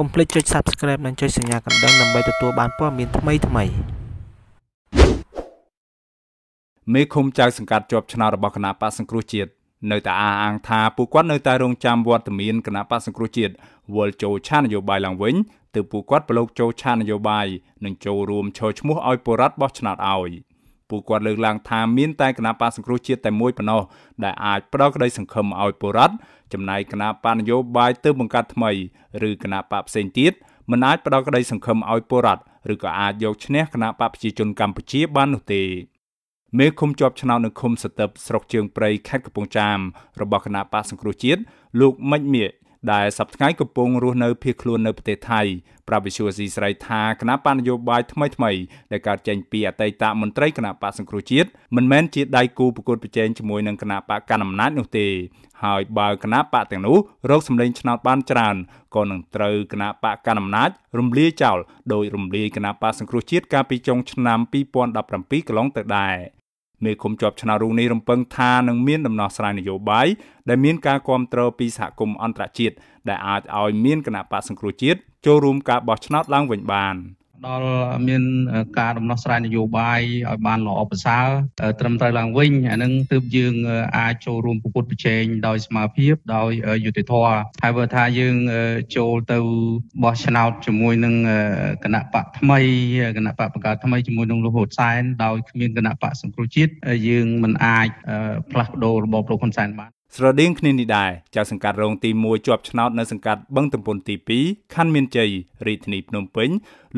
កុំភ្លេចចុច Subscribe និងចុចសញ្ញាកណ្ដឹងដើម្បីទទួលបានព័ត៌មានថ្មីថ្មីមេឃុំចៅសង្កាត់ជាប់ឆ្នោតរបស់គណៈបកសង្គ្រោះជាតិនៅតែអះអាង ថាពួកគាត់នៅតែរងចាំវត្តមានគណៈបកសង្គ្រោះជាតិវល់ចូលឆាននយោបាយឡើងវិញទើបពួកគាត់ប្រឡូកចូលឆាននយោបាយនិងចូលរួមឈរឈ្មោះឲ្យបរដ្ឋបោះឆ្នោតឲ្យ។ពួកគាត់លើកឡើងថាមានតែគណៈបកសង្គ្រោះជាតិតែមួយប៉ុណ្ណោះ ដែលអាចផ្ដល់ក្តីសង្ឃឹមឲ្យពលរដ្ឋចំណែកគណៈបកនយោបាយទើបបង្កើតថ្មីឬគណៈបកផ្សេងទៀតមិនអាចផ្ដល់ក្តីសង្ឃឹមឲ្យពលរដ្ឋឬក៏អាចយកឈ្នះគណៈបកប្រជាជនកម្ពុជាបាននោះទេមេឃុំជាប់ឆ្នោតនៅឃុំសន្តិបស្រុកជើងព្រៃខេត្តកំពង់ចាម របស់គណៈបកសង្គ្រោះជាតិលោកមិច្មៀដែលសប្តាហ៍កំពុងរស់នៅភៀសខ្លួននៅប្រទេសថៃប្រាប់វិសុវស៊ីស្រីថាគណៈបណ្ឌនយោបាយថ្មីថ្មីដែលកើតចេញពីអតីតមន្ត្រីគណៈបកសង្គ្រោះជាតិមិនមែនជាដៃគូប្រកួតប្រជែងជាមួយនឹងគណៈបកកណ្ដាលអំណាចនោះទេហើយបើគណៈបកទាំងនោះរកសម្លេងឆ្នោតបានច្រើនក៏នឹងត្រូវគណៈបកកណ្ដាលអំណាចរំលាយចោលដោយរំលាយគណៈបកសង្គ្រោះជាតិកាលពីចុងឆ្នាំ2017កន្លងទៅដែរ។មេឃុំជាប់ឆ្នោតរូនីរំពឹងថានឹងមានដំណោះស្រាយនយោបាយដែលមានការគ្រប់គ្រងពីសហគមន៍អន្តរជាតិដែលអាចឲ្យមានគណៈបកសង្គ្រោះជាតិចូលរួមការបោះឆ្នោតឡើងវិញបាន។ដល់មាន ការដំណោះស្រាយនយោបាយឲ្យបានល្អប្រសើរត្រឹមត្រូវឡើងវិញអានឹងទើបយើង អាចចូលរួមប្រកួតប្រជែងដោយស្មារភាពដោយយុតិធធហើយបើថាយើងចូលទៅបោះឆ្នោតជាមួយនឹងគណៈបកថ្មីគណៈបកបង្កើតថ្មីជាមួយនឹងលោកហ៊ុនសែនដោយគ្មានគណៈបកសង្គ្រោះជាតិយើងមិនអាចផ្លាស់ប្ដូររបបលោកហ៊ុនសែនបានស្រដៀងគ្នានេះដែរចៅសង្កាត់រងទី1ជាប់ឆ្នោតនៅសង្កាត់បឹងទំពុនទី2ខណ្ឌមានជ័យរាជធានីភ្នំពេញ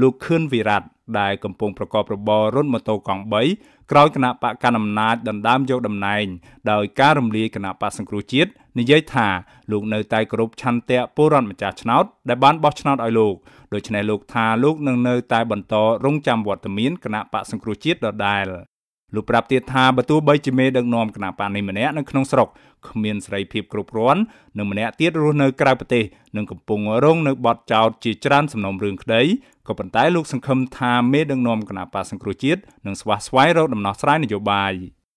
លោកខឿនវិរៈដែលកំពុងប្រកបរបររត់ម៉ូតូកង់3ក្រោយគណៈបកកណ្ដាលអំណាចដណ្ដើមយកតំណែងដោយការរំលាយគណៈបកសង្គ្រោះជាតិនិយាយថាលោកនៅតែគោរពឆន្ទៈពលរដ្ឋម្ចាស់ឆ្នោតដែលបានបោះឆ្នោតឲ្យលោកដូច្នេះលោកថាលោកនឹងនៅតែបន្តរងចាំវត្តមានគណៈបកសង្គ្រោះជាតិដដែលលោកប្រាប់ទៀតថាបើទោះបីជាមេដឹកនាំគណបកនេះម្នាក់នៅក្នុងស្រុកគ្មានសេរីភាពគ្រប់គ្រាន់និងម្នាក់ទៀតរស់នៅក្រៅប្រទេសនិងកំពុងរងនៅបទចោទជាច្រើនសំណុំរឿងក្តីក៏ប៉ុន្តែលោកសង្ឃឹមថាមេដឹកនាំគណបកសង្គ្រោះជាតិនឹងស្វាស្វែងរកដំណោះស្រាយនយោបាយ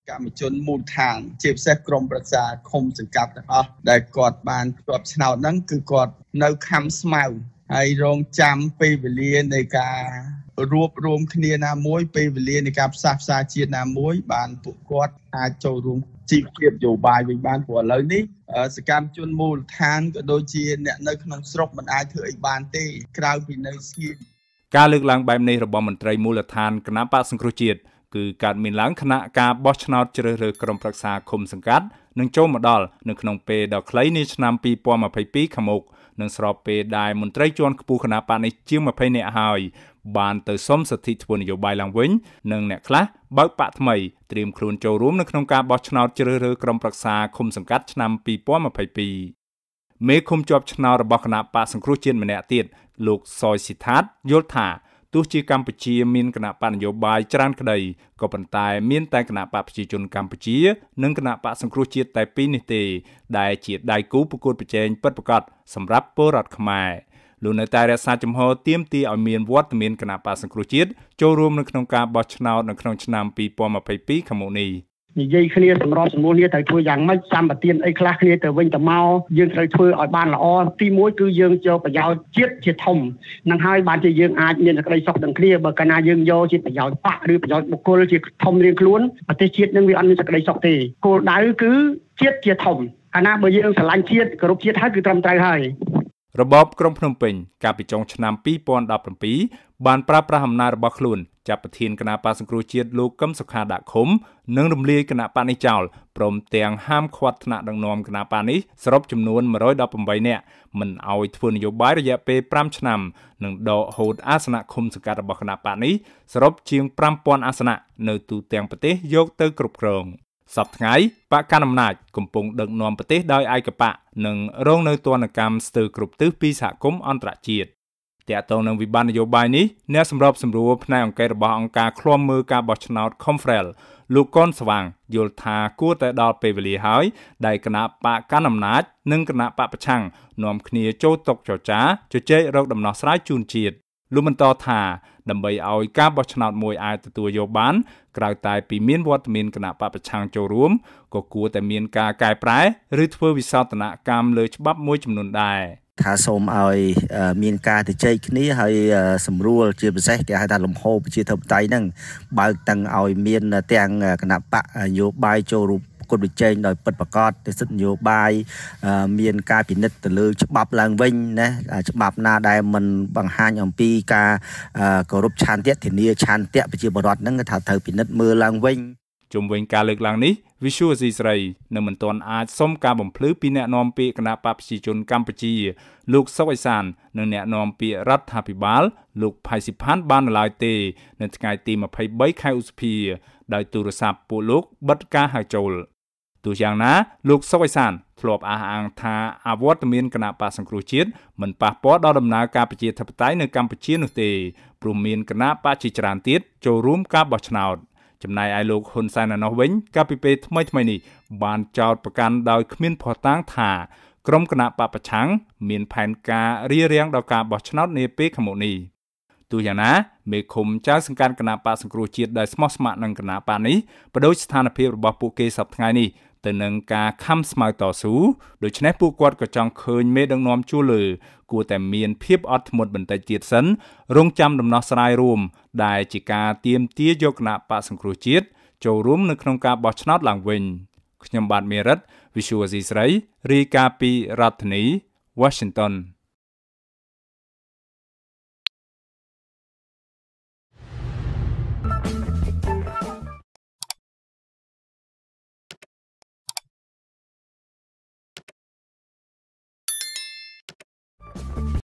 កម្មជនមូលដ្ឋានជាពិសេសក្រមប្រឹក្សាឃុំសង្កាត់ទាំងអស់ដែលគាត់បានផ្ទាប់ឆ្នោតហ្នឹងគឺគាត់នៅខំស្មៅហើយរងចាំពេលវេលានៃការរួបរวมគ្នាណាមួយពេលវេលានៃការផ្សះផ្សាជាតិណាមួយបានពួកគាត់អាចចូលរួមជីវភាពយោបាយវិញបានព្រោះឥឡូវនេះសកម្មជនមូលដ្ឋានក៏ដូចជាអ្នកនៅក្នុងស្រុកមិនអាចធ្វើអីបានទេក្រៅពីនៅស្ងៀមការលើកឡើងបែបនេះរបស់មន្ត្រីមូលដ្ឋានគណៈបកសង្គ្រោះជាតិគឺកើតមានឡើងគណៈការបោះឆ្នោតជ្រើសរើសក្រុមប្រឹក្សាឃុំសង្កាត់នឹងចូលមកដល់នៅក្នុងពេលដ៏ខ្លីនៃឆ្នាំ2022ខាងមុខនិងស្របពេលដែលមន្ត្រីជាន់ខ្ពស់គណៈបកនេះជាង20នាក់ហើយបានទៅសុំសិទ្ធិធ្វើនយោបាយឡើងវិញនិងអ្នកខ្លះបើកបាក់ថ្មីត្រៀមខ្លួនចូលរួមនៅក្នុងការបោះឆ្នោតជ្រើសរើសក្រុមប្រឹក្សាឃុំសង្កាត់ឆ្នាំ2022មេឃុំជាប់ឆ្នោតរបស់គណៈបកសង្គ្រោះជាតិម្នាក់ទៀតលោកសយស៊ីថាតយល់ថាទោះជាកម្ពុជា មានគណៈបកនយោបាយច្រើនក្តីក៏ប៉ុន្តែមានតែគណៈបកប្រជាជនកម្ពុជា និងគណៈបកសង្គ្រោះជាតិតែពីរនេះទេដែលជាដៃគូប្រកួតប្រជែងពិតប្រាកដសម្រាប់ពលរដ្ឋខ្មែរលោកនៅតែរក្សាចំហទៀមទីឲ្យមានវត្តមានគណៈបកសង្គ្រោះជាតិចូលរួមនៅក្នុងការបោះឆ្នោតនៅក្នុងឆ្នាំ2022ខាងមុខនេះ។និយាយគ្នាសម្រាប់សម្រួលគ្នាត្រូវធ្វើយ៉ាងម៉េចសម្បទានអីខ្លះគ្នាទៅវិញទៅមកយើងត្រូវធ្វើឲ្យបានល្អទី1គឺយើងចូលប្រយោជន៍ជាតិជាធំនឹងហើយបានជាយើងអាចមានសេចក្តីសុខទាំងគ្នាបើកាលណាយើងយកជាប្រយោជន៍បកឬប្រយោជន៍បុគ្គលជាធំរៀងខ្លួនប្រទេសជាតិនឹងវាអត់មានសេចក្តីសុខទេគោលដៅគឺជាតិជាធំអាណាបើយើងស្រឡាញ់ជាតិគោរពជាតិហើយគឺត្រឹមត្រូវហើយរបបក្រុងភ្នំពេញកាលពីចុងឆ្នាំ2017បានប្រើប្រាស់អំណាចរបស់ខ្លួនចាប់ប្រធានគណៈបកសង្គ្រោះជាតិលោកកឹមសុខាដាក់ឃុំ និងរំលាយគណៈបកនេះចោលព្រមទាំងហាមឃាត់ថ្នាក់ដឹកនាំគណៈបកនេះសរុបចំនួន118នាក់មិនអោយធ្វើនយោបាយរយៈពេល5ឆ្នាំនិងដកហូតអាសនៈឃុំសង្កាត់របស់គណៈបកនេះសរុបជាង5000អាសនៈនៅទូទាំងប្រទេសយកទៅគ្រប់គ្រង សប្តាហ៍បកកណ្ដាលអំណាចកំពុងដឹកនាំប្រទេសដោយឯកបកនិងរងនៅទណ្ឌកម្មស្ទើរគ្រប់ទិសពីសហគមន៍អន្តរជាតិតាក់ទងនឹងវិបត្តិនយោបាយនេះអ្នកសម្របសម្រួលផ្នែកអង្គការរបស់អង្គការឃ្លាំមើលការបោះឆ្នោត Confrel លោកកុនស្វាង យល់ថាគួរតែដល់ពេលវេលាហើយដែលគណៈបកកណ្ដាលអំណាចនិងគណៈបកប្រឆាំងនាំគ្នាចូលតុចរចាជជែករកដំណោះស្រាយជូនជាតិលោកបន្តថាដើម្បីឲ្យការបោះឆ្នោតមួយអាចទទួលយកបាន ក្រៅតែពីមានវត្តមានគណៈបពប្រឆាំងចូលរួមក៏គួរតែមានការកែប្រែឬធ្វើវិសោធនកម្មលើច្បាប់មួយចំនួនដែរ។ថាសូមឲ្យមានការទៅចែកគ្នាហើយ សម្រួលជាពិសេសគេហៅថាលំហប្រជាធិបតេយ្យហ្នឹងបើកតាំងឲ្យមាន ទាំងគណៈបកនយោបាយចូលរួមគុណវិជែងដោយពិតប្រកបទិសិទ្ធនយោបាយមានការពិនិត្យទៅលើច្បាប់ឡើងវិញណាច្បាប់ណាដែលมันបង្ហាញអំពីការគោរពឆន្ទៈធានាឆន្ទៈប្រជាពលរដ្ឋហ្នឹងថាត្រូវពិនិត្យមើលឡើងវិញជំវិញការលើកឡើងនេះ Visual C ស្រីនៅមិនទាន់អាចសុំការបំភ្លឺពីអ្នកណែនាំពាក្យគណៈបព្វជិជនកម្ពុជា លោកសុកអេសាននិងអ្នកណែនាំពាក្យរដ្ឋាភិបាល លោកផៃស៊ីផានបាននៅឡើយទេ នៅថ្ងៃទី23ខែឧសភាដោយទូរស័ព្ទពួកលោកបិទការហៅចូលទោះយ៉ាងណា លោកសុកអេសានធ្លាប់អះអាងថាអវត្តមានគណៈបកសង្គ្រោះជាតិមិនប៉ះពាល់ដល់ដំណើរការប្រជាធិបតេយ្យនៅកម្ពុជានោះទេព្រមមានគណៈបកជាច្រើនទៀតចូលរួមការបោះឆ្នោត។ចំណែកឯលោកហ៊ុនសែនឯណោះវិញកាលពីពេលថ្មីថ្មីនេះបានចោទប្រកាន់ដោយគ្មានភស្តុតាងថាក្រុមគណៈបពប្រឆាំងមានផែនការរៀបរៀងដល់ការបោះឆ្នោតនាពេលខាងមុខនេះទូយ៉ាងណាមេឃុំចៅសង្កាត់គណៈបកសង្គ្រោះជាតិដែលស្មោះស្ម័គ្រនឹងគណៈបកនេះបដូរស្ថានភាពរបស់ពួកគេសប្តាហ៍ថ្ងៃនេះទៅនឹងការខំស្មៅតស៊ូដូច្នេះពួកគាត់ក៏ចង់ឃើញមេដឹកនាំជួលើគួរតែមានភាពអត់ធ្មត់បន្តិចទៀតសិនរងចាំដំណោះស្រាយរួម ដែលជាការទៀមទាយកគណៈបកសង្គ្រោះជាតិចូលរួមនៅក្នុងការបោះឆ្នោតឡើងវិញខ្ញុំបាទមេរិត Visual C ស្រីរាយការណ៍ពីរដ្ឋធានី Washington